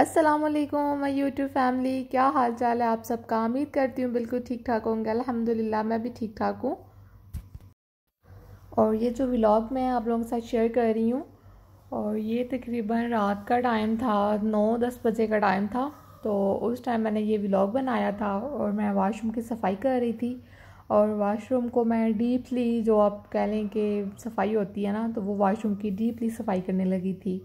अस्सलाम वालेकुम my YouTube family क्या हाल चाल है आप सबका उम्मीद करती हूँ बिल्कुल ठीक ठाक होंगे अल्हम्दुलिल्लाह मैं भी ठीक ठाक हूँ और ये जो व्लॉग मैं आप लोगों के साथ शेयर कर रही हूँ और ये तकरीबन रात का टाइम था नौ दस बजे का टाइम था तो उस टाइम मैंने ये व्लॉग बनाया था और मैं वाशरूम की सफाई कर रही थी और वाशरूम को मैं डीपली जो आप कह लें कि सफाई होती है ना तो वो वाशरूम की डीपली सफाई करने लगी थी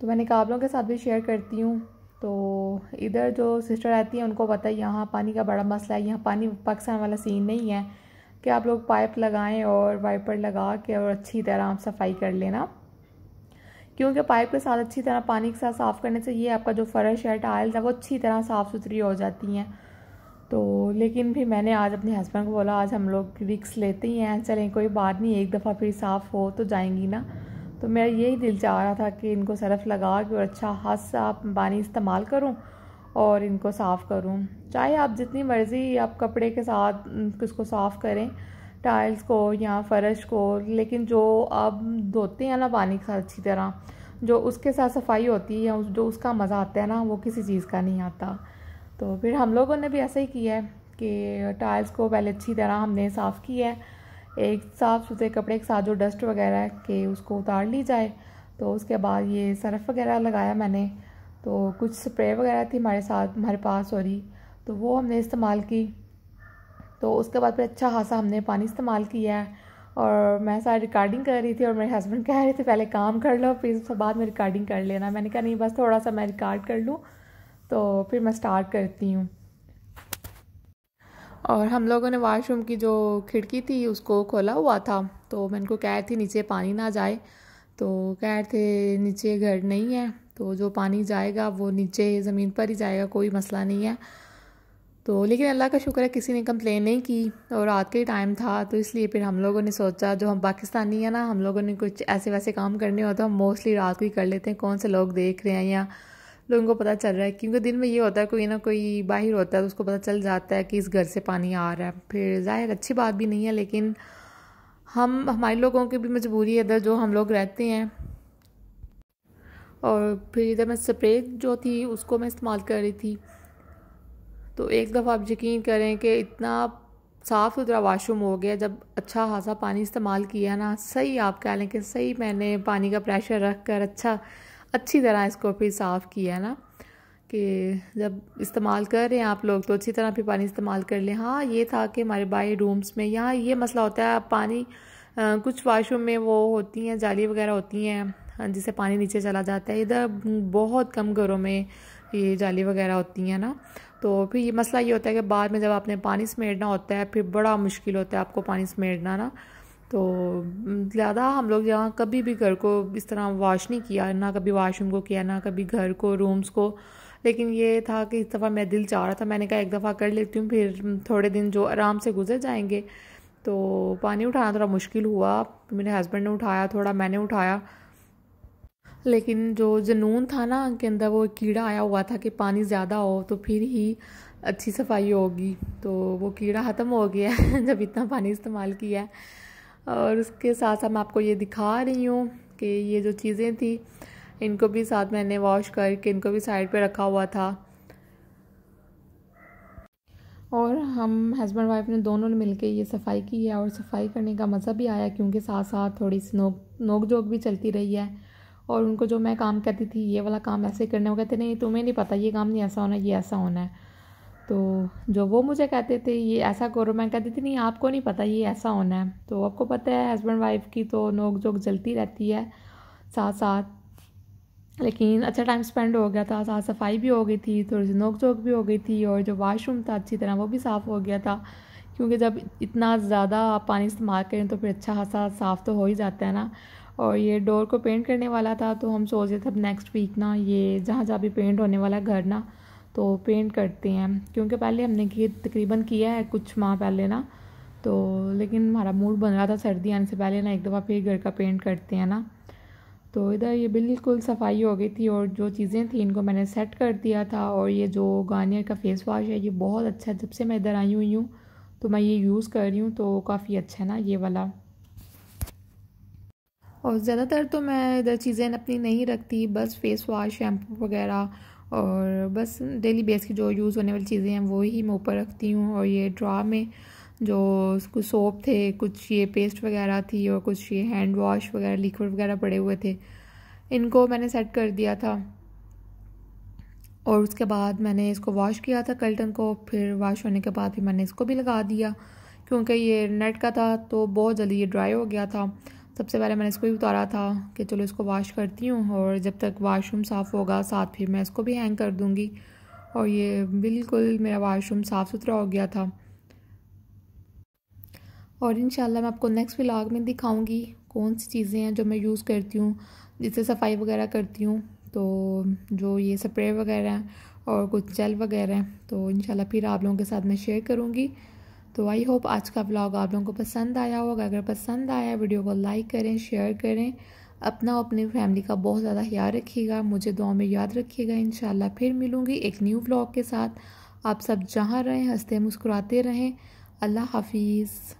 तो मैंने कहा आप लोगों के साथ भी शेयर करती हूँ तो इधर जो सिस्टर रहती हैं उनको पता है यहाँ पानी का बड़ा मसला है यहाँ पानी पाकिस्तान वाला सीन नहीं है कि आप लोग पाइप लगाएं और वाइपर लगा के और अच्छी तरह आप सफाई कर लेना क्योंकि पाइप के साथ अच्छी तरह पानी के साथ साफ़ करने से ये आपका जो फ़र्श है टाइल्स है वो अच्छी तरह साफ़ सुथरी हो जाती हैं तो लेकिन फिर मैंने आज अपने हस्बैंड को बोला आज हम लोग रिक्स लेते ही हैं चलें कोई बात नहीं एक दफ़ा फिर साफ़ हो तो जाएंगी ना तो मेरा यही दिल चाह रहा था कि इनको सरफ लगा के और अच्छा हाथ आप पानी इस्तेमाल करूँ और इनको साफ़ करूँ चाहे आप जितनी मर्ज़ी आप कपड़े के साथ इसको साफ़ करें टाइल्स को या फर्श को लेकिन जो आप धोते हैं ना पानी के साथ अच्छी तरह जो उसके साथ सफाई होती है या जो उसका मज़ा आता है ना वो किसी चीज़ का नहीं आता तो फिर हम लोगों ने भी ऐसा ही किया है कि टाइल्स को पहले अच्छी तरह हमने साफ़ किया है एक साफ़ सुथरे कपड़े के साथ जो डस्ट वगैरह के उसको उतार ली जाए तो उसके बाद ये सर्फ़ वगैरह लगाया मैंने तो कुछ स्प्रे वगैरह थी हमारे साथ हमारे पास सॉरी तो वो हमने इस्तेमाल की तो उसके बाद फिर अच्छा खासा हमने पानी इस्तेमाल किया है और मैं सारी रिकॉर्डिंग कर रही थी और मेरे हस्बैंड कह रहे थे पहले काम कर लो फिर उसके बाद में रिकॉर्डिंग कर लेना मैंने कहा नहीं बस थोड़ा सा मैं रिकॉर्ड कर लूँ तो फिर मैं स्टार्ट करती हूँ और हम लोगों ने वाशरूम की जो खिड़की थी उसको खोला हुआ था तो मैं इनको कह रही थी नीचे पानी ना जाए तो कह रहे थे नीचे घर नहीं है तो जो पानी जाएगा वो नीचे ज़मीन पर ही जाएगा कोई मसला नहीं है तो लेकिन अल्लाह का शुक्र है किसी ने कंप्लेन नहीं की और रात के टाइम था तो इसलिए फिर हम लोगों ने सोचा जो हम पाकिस्तानी हैं ना हम लोगों ने कुछ ऐसे वैसे काम करने हो तो हम मोस्टली रात को ही कर लेते हैं कौन से लोग देख रहे हैं या लोगों को पता चल रहा है क्योंकि दिन में ये होता है कोई ना कोई बाहर होता है तो उसको पता चल जाता है कि इस घर से पानी आ रहा है फिर जाहिर अच्छी बात भी नहीं है लेकिन हम हमारे लोगों की भी मजबूरी है इधर जो हम लोग रहते हैं और फिर इधर मैं स्प्रे जो थी उसको मैं इस्तेमाल कर रही थी तो एक दफ़ा आप यकीन करें कि इतना साफ़ सुथरा वाशरूम हो गया जब अच्छा खासा पानी इस्तेमाल किया ना सही आप कह लें कि सही मैंने पानी का प्रेशर रख कर अच्छा अच्छी तरह इसको फिर साफ़ किया है ना कि जब इस्तेमाल कर रहे हैं आप लोग तो अच्छी तरह फिर पानी इस्तेमाल कर लें हाँ ये था कि हमारे बाई रूम्स में यहाँ ये मसला होता है पानी आ, कुछ वाशरूम में वो होती हैं जाली वगैरह होती हैं जिससे पानी नीचे चला जाता है इधर बहुत कम घरों में ये जाली वगैरह होती हैं ना तो फिर ये मसला ये होता है कि बाद में जब आपने पानी समेटना होता है फिर बड़ा मुश्किल होता है आपको पानी समेटना ना तो ज़्यादा हम लोग यहाँ कभी भी घर को इस तरह वॉश नहीं किया ना कभी वाशरूम को किया ना कभी घर को रूम्स को लेकिन ये था कि इस दफ़ा मैं दिल चाह रहा था मैंने कहा एक दफ़ा कर लेती हूँ फिर थोड़े दिन जो आराम से गुजर जाएंगे तो पानी उठाना थोड़ा मुश्किल हुआ मेरे हस्बैंड ने उठाया थोड़ा मैंने उठाया लेकिन जो जुनून था ना के अंदर वो कीड़ा आया हुआ था कि पानी ज़्यादा हो तो फिर ही अच्छी सफाई होगी तो वो कीड़ा ख़त्म हो गया जब इतना पानी इस्तेमाल किया है और उसके साथ साथ मैं आपको ये दिखा रही हूँ कि ये जो चीज़ें थी इनको भी साथ मैंने वॉश करके इनको भी साइड पे रखा हुआ था और हम हस्बैंड वाइफ ने दोनों ने मिलके ये सफाई की है और सफाई करने का मज़ा भी आया क्योंकि साथ साथ थोड़ी सी नोक नोक जोक भी चलती रही है और उनको जो मैं काम करती थी ये वाला काम ऐसे करने वो कहते नहीं तुम्हें नहीं पता ये काम नहीं ऐसा होना ये ऐसा होना है तो जो वो मुझे कहते थे ये ऐसा करो मैं कहती थी नहीं आपको नहीं पता ये ऐसा होना है तो आपको पता है हस्बैंड वाइफ की तो नोक झोंक जलती रहती है साथ साथ लेकिन अच्छा टाइम स्पेंड हो गया था साफ सफाई भी हो गई थी थोड़ी सी नोक झोंक भी हो गई थी और जो वाशरूम था अच्छी तरह वो भी साफ़ हो गया था क्योंकि जब इतना ज़्यादा आप पानी इस्तेमाल करें तो फिर अच्छा खासा साफ़ तो हो ही जाता है ना और ये डोर को पेंट करने वाला था तो हम सोच रहे थे अब नेक्स्ट वीक ना ये जहाँ जहाँ भी पेंट होने वाला घर ना तो पेंट करते हैं क्योंकि पहले हमने की तकरीबन किया है कुछ माह पहले ना तो लेकिन हमारा मूड बन रहा था सर्दी आने से पहले ना एक दफ़ा फिर घर का पेंट करते हैं ना तो इधर ये बिल्कुल सफाई हो गई थी और जो चीज़ें थी इनको मैंने सेट कर दिया था और ये जो गार्नियर का फेस वॉश है ये बहुत अच्छा है जब से मैं इधर आई हुई हूँ तो मैं ये यूज़ कर रही हूँ तो काफ़ी अच्छा है ना ये वाला और ज़्यादातर तो मैं इधर चीज़ें अपनी नहीं रखती बस फेस वाश शैम्पू वगैरह और बस डेली बेस की जो यूज़ होने वाली चीज़ें हैं वो ही मैं ऊपर रखती हूँ और ये ड्रा में जो कुछ सोप थे कुछ ये पेस्ट वगैरह थी और कुछ ये हैंड वॉश वगैरह लिक्विड वगैरह पड़े हुए थे इनको मैंने सेट कर दिया था और उसके बाद मैंने इसको वॉश किया था कल्टन को फिर वॉश होने के बाद भी मैंने इसको भी लगा दिया क्योंकि ये नेट का था तो बहुत जल्दी ये ड्राई हो गया था सबसे पहले मैंने इसको भी उतारा था कि चलो इसको वाश करती हूँ और जब तक वाशरूम साफ़ होगा साथ फिर मैं इसको भी हैंग कर दूँगी और ये बिल्कुल मेरा वाशरूम साफ़ सुथरा हो गया था और इन मैं आपको नेक्स्ट व्लाग में दिखाऊँगी कौन सी चीज़ें हैं जो मैं यूज़ करती हूँ जिससे सफाई वगैरह करती हूँ तो जो ये स्प्रे वगैरह हैं और कुछ जेल वगैरह हैं तो इन फिर आप लोगों के साथ मैं शेयर करूँगी तो आई होप आज का ब्लॉग आप लोगों को पसंद आया होगा अगर पसंद आया वीडियो को लाइक करें शेयर करें अपना और अपनी फैमिली का बहुत ज़्यादा ख्याल रखिएगा मुझे दुआ में याद रखिएगा इन फिर मिलूँगी एक न्यू ब्लॉग के साथ आप सब जहाँ रहें हंसते मुस्कुराते रहें अल्लाह हाफिज़